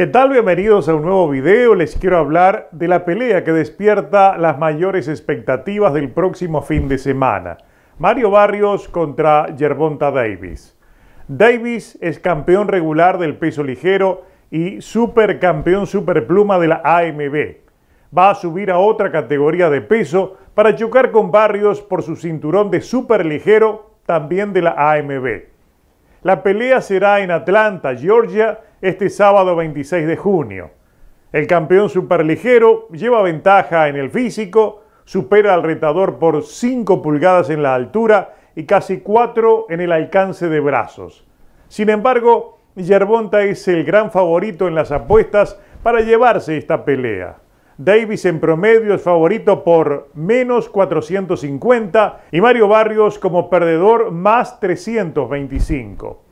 ¿Qué tal? Bienvenidos a un nuevo video. Les quiero hablar de la pelea que despierta las mayores expectativas del próximo fin de semana. Mario Barrios contra Gervonta Davis. Davis es campeón regular del peso ligero y supercampeón superpluma de la AMB. Va a subir a otra categoría de peso para chocar con Barrios por su cinturón de superligero, también de la AMB. La pelea será en Atlanta, Georgia, este sábado 26 de junio. El campeón superligero lleva ventaja en el físico, supera al retador por 5 pulgadas en la altura y casi 4 en el alcance de brazos. Sin embargo, Yerbonta es el gran favorito en las apuestas para llevarse esta pelea. Davis en promedio es favorito por menos 450 y Mario Barrios como perdedor más 325.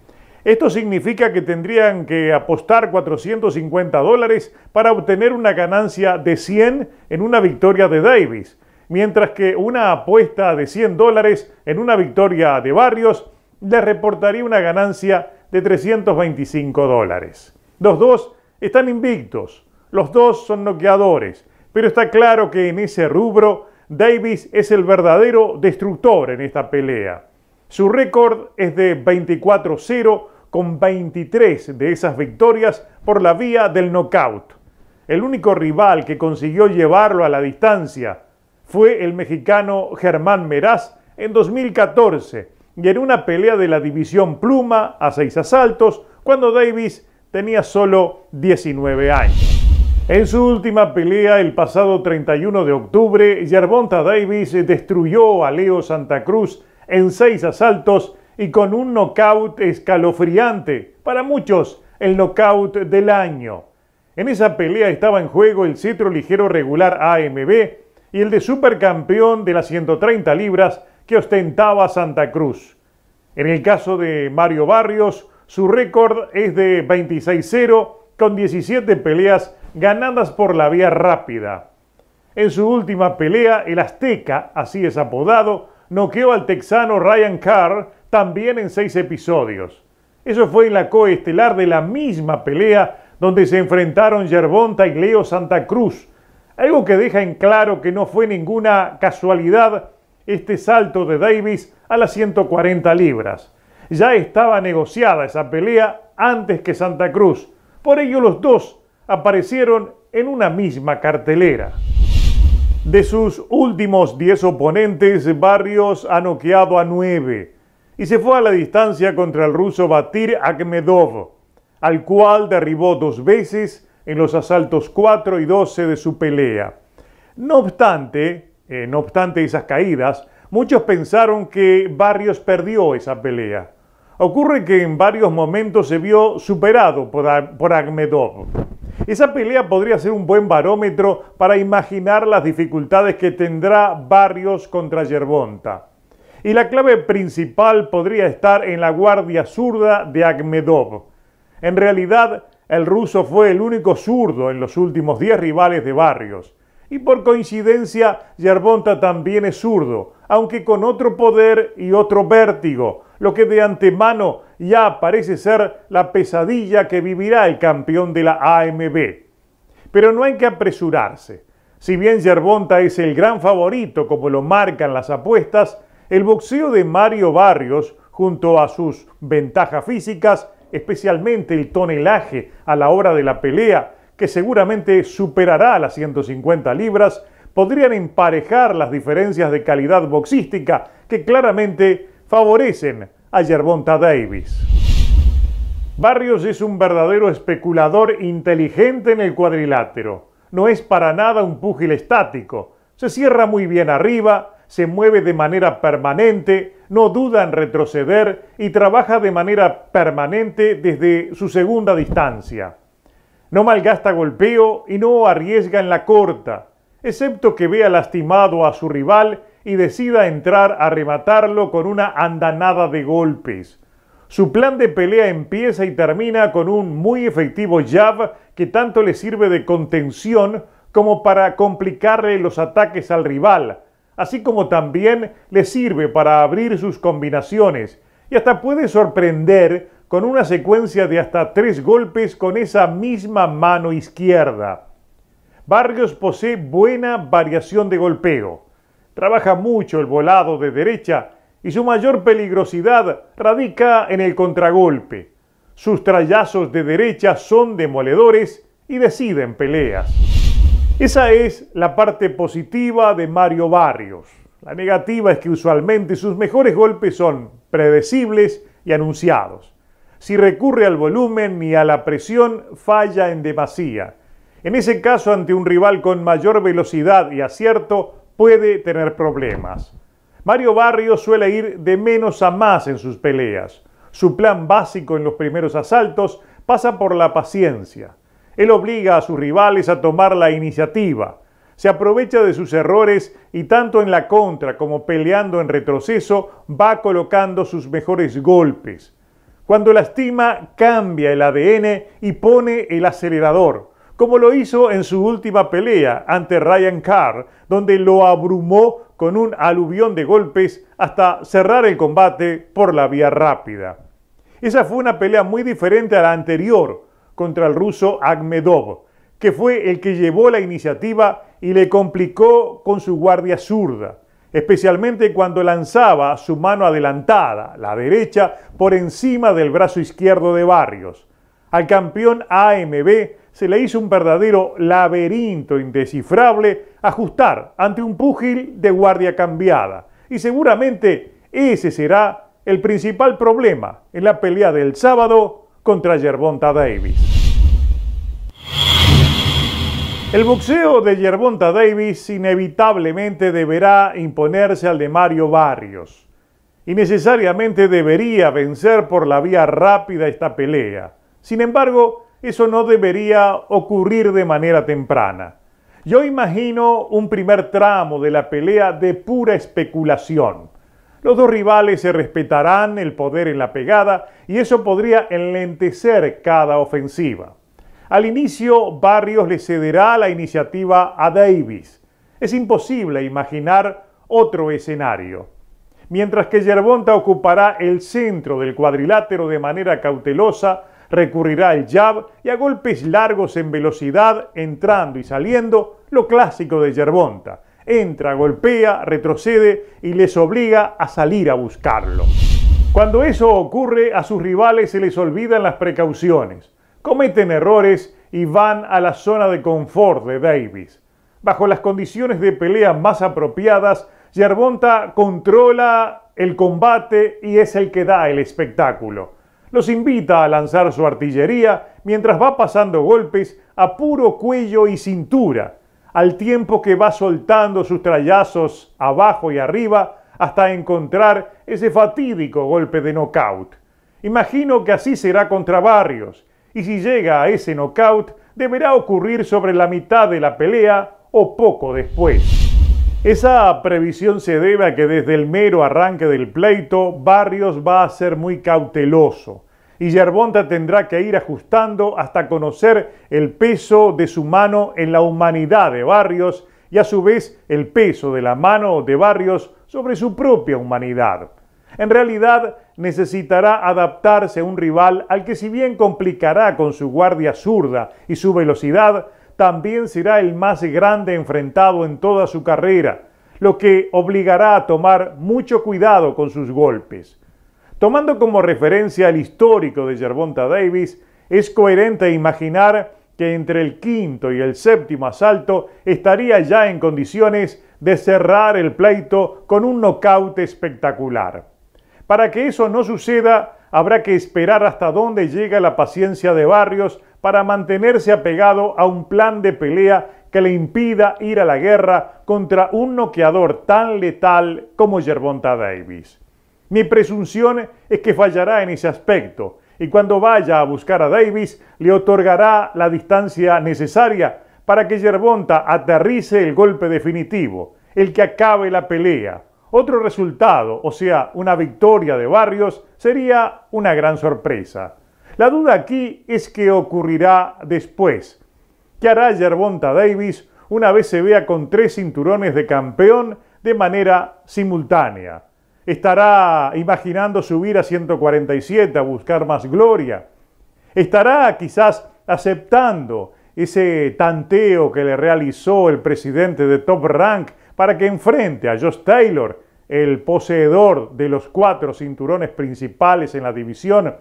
Esto significa que tendrían que apostar 450 dólares para obtener una ganancia de 100 en una victoria de Davis, mientras que una apuesta de 100 dólares en una victoria de Barrios les reportaría una ganancia de 325 dólares. Los dos están invictos, los dos son noqueadores, pero está claro que en ese rubro Davis es el verdadero destructor en esta pelea. Su récord es de 24-0 con 23 de esas victorias por la vía del knockout. El único rival que consiguió llevarlo a la distancia fue el mexicano Germán Meraz en 2014 y en una pelea de la división pluma a seis asaltos cuando Davis tenía solo 19 años. En su última pelea el pasado 31 de octubre, Yerbonta Davis destruyó a Leo Santa Cruz en seis asaltos y con un knockout escalofriante, para muchos el knockout del año. En esa pelea estaba en juego el cetro ligero regular AMB y el de supercampeón de las 130 libras que ostentaba Santa Cruz. En el caso de Mario Barrios, su récord es de 26-0 con 17 peleas ganadas por la vía rápida. En su última pelea, el Azteca, así es apodado, noqueó al texano Ryan Carr también en seis episodios. Eso fue en la coestelar de la misma pelea donde se enfrentaron Yerbonta y Leo Santa Cruz. Algo que deja en claro que no fue ninguna casualidad este salto de Davis a las 140 libras. Ya estaba negociada esa pelea antes que Santa Cruz. Por ello los dos aparecieron en una misma cartelera. De sus últimos 10 oponentes, Barrios ha noqueado a 9 y se fue a la distancia contra el ruso Batir Akhmedov, al cual derribó dos veces en los asaltos 4 y 12 de su pelea. No obstante, eh, no obstante esas caídas, muchos pensaron que Barrios perdió esa pelea. Ocurre que en varios momentos se vio superado por, por Akhmedov. Esa pelea podría ser un buen barómetro para imaginar las dificultades que tendrá Barrios contra Yerbonta y la clave principal podría estar en la guardia zurda de Akhmedov. En realidad, el ruso fue el único zurdo en los últimos 10 rivales de Barrios. Y por coincidencia, Yerbonta también es zurdo, aunque con otro poder y otro vértigo, lo que de antemano ya parece ser la pesadilla que vivirá el campeón de la AMB. Pero no hay que apresurarse. Si bien Yerbonta es el gran favorito como lo marcan las apuestas, el boxeo de Mario Barrios, junto a sus ventajas físicas, especialmente el tonelaje a la hora de la pelea, que seguramente superará las 150 libras, podrían emparejar las diferencias de calidad boxística que claramente favorecen a Yerbonta Davis. Barrios es un verdadero especulador inteligente en el cuadrilátero. No es para nada un púgil estático. Se cierra muy bien arriba, se mueve de manera permanente, no duda en retroceder y trabaja de manera permanente desde su segunda distancia. No malgasta golpeo y no arriesga en la corta, excepto que vea lastimado a su rival y decida entrar a rematarlo con una andanada de golpes. Su plan de pelea empieza y termina con un muy efectivo jab que tanto le sirve de contención como para complicarle los ataques al rival, así como también le sirve para abrir sus combinaciones y hasta puede sorprender con una secuencia de hasta tres golpes con esa misma mano izquierda. Barrios posee buena variación de golpeo. Trabaja mucho el volado de derecha y su mayor peligrosidad radica en el contragolpe. Sus trayazos de derecha son demoledores y deciden peleas. Esa es la parte positiva de Mario Barrios. La negativa es que usualmente sus mejores golpes son predecibles y anunciados. Si recurre al volumen ni a la presión, falla en demasía. En ese caso, ante un rival con mayor velocidad y acierto, puede tener problemas. Mario Barrios suele ir de menos a más en sus peleas. Su plan básico en los primeros asaltos pasa por la paciencia. Él obliga a sus rivales a tomar la iniciativa. Se aprovecha de sus errores y tanto en la contra como peleando en retroceso va colocando sus mejores golpes. Cuando lastima, cambia el ADN y pone el acelerador, como lo hizo en su última pelea ante Ryan Carr, donde lo abrumó con un aluvión de golpes hasta cerrar el combate por la vía rápida. Esa fue una pelea muy diferente a la anterior, contra el ruso Akhmedov, que fue el que llevó la iniciativa y le complicó con su guardia zurda, especialmente cuando lanzaba su mano adelantada, la derecha, por encima del brazo izquierdo de Barrios. Al campeón AMB se le hizo un verdadero laberinto indescifrable ajustar ante un púgil de guardia cambiada, y seguramente ese será el principal problema en la pelea del sábado contra yerbonta Davis. El boxeo de yerbonta Davis inevitablemente deberá imponerse al de Mario Barrios y necesariamente debería vencer por la vía rápida esta pelea. Sin embargo, eso no debería ocurrir de manera temprana. Yo imagino un primer tramo de la pelea de pura especulación. Los dos rivales se respetarán el poder en la pegada y eso podría enlentecer cada ofensiva. Al inicio, Barrios le cederá la iniciativa a Davis. Es imposible imaginar otro escenario. Mientras que Yerbonta ocupará el centro del cuadrilátero de manera cautelosa, recurrirá al jab y a golpes largos en velocidad, entrando y saliendo, lo clásico de Yerbonta entra, golpea, retrocede y les obliga a salir a buscarlo. Cuando eso ocurre, a sus rivales se les olvidan las precauciones, cometen errores y van a la zona de confort de Davis. Bajo las condiciones de pelea más apropiadas, Yerbonta controla el combate y es el que da el espectáculo. Los invita a lanzar su artillería mientras va pasando golpes a puro cuello y cintura, al tiempo que va soltando sus trayazos abajo y arriba hasta encontrar ese fatídico golpe de nocaut. Imagino que así será contra Barrios, y si llega a ese nocaut, deberá ocurrir sobre la mitad de la pelea o poco después. Esa previsión se debe a que desde el mero arranque del pleito, Barrios va a ser muy cauteloso y Yerbonta tendrá que ir ajustando hasta conocer el peso de su mano en la humanidad de Barrios y a su vez el peso de la mano de Barrios sobre su propia humanidad. En realidad necesitará adaptarse a un rival al que si bien complicará con su guardia zurda y su velocidad, también será el más grande enfrentado en toda su carrera, lo que obligará a tomar mucho cuidado con sus golpes. Tomando como referencia el histórico de Gervonta Davis, es coherente imaginar que entre el quinto y el séptimo asalto estaría ya en condiciones de cerrar el pleito con un nocaut espectacular. Para que eso no suceda, habrá que esperar hasta dónde llega la paciencia de Barrios para mantenerse apegado a un plan de pelea que le impida ir a la guerra contra un noqueador tan letal como Gervonta Davis. Mi presunción es que fallará en ese aspecto y cuando vaya a buscar a Davis le otorgará la distancia necesaria para que Yerbonta aterrice el golpe definitivo, el que acabe la pelea. Otro resultado, o sea, una victoria de Barrios, sería una gran sorpresa. La duda aquí es qué ocurrirá después. ¿Qué hará Yerbonta Davis una vez se vea con tres cinturones de campeón de manera simultánea? estará imaginando subir a 147 a buscar más gloria. Estará quizás aceptando ese tanteo que le realizó el presidente de Top Rank para que enfrente a Josh Taylor, el poseedor de los cuatro cinturones principales en la división,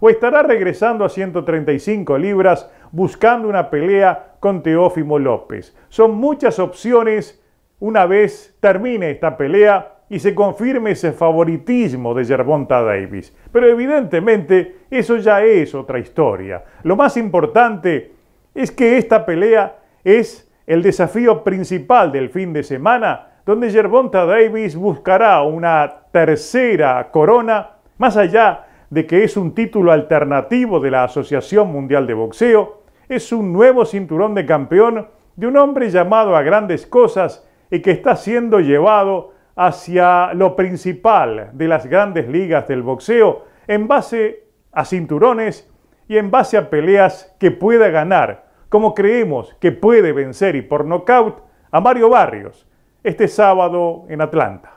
o estará regresando a 135 libras buscando una pelea con Teófimo López. Son muchas opciones una vez termine esta pelea y se confirme ese favoritismo de Gervonta Davis. Pero evidentemente eso ya es otra historia. Lo más importante es que esta pelea es el desafío principal del fin de semana, donde Gervonta Davis buscará una tercera corona, más allá de que es un título alternativo de la Asociación Mundial de Boxeo, es un nuevo cinturón de campeón de un hombre llamado a grandes cosas y que está siendo llevado hacia lo principal de las grandes ligas del boxeo en base a cinturones y en base a peleas que pueda ganar, como creemos que puede vencer y por nocaut a Mario Barrios este sábado en Atlanta.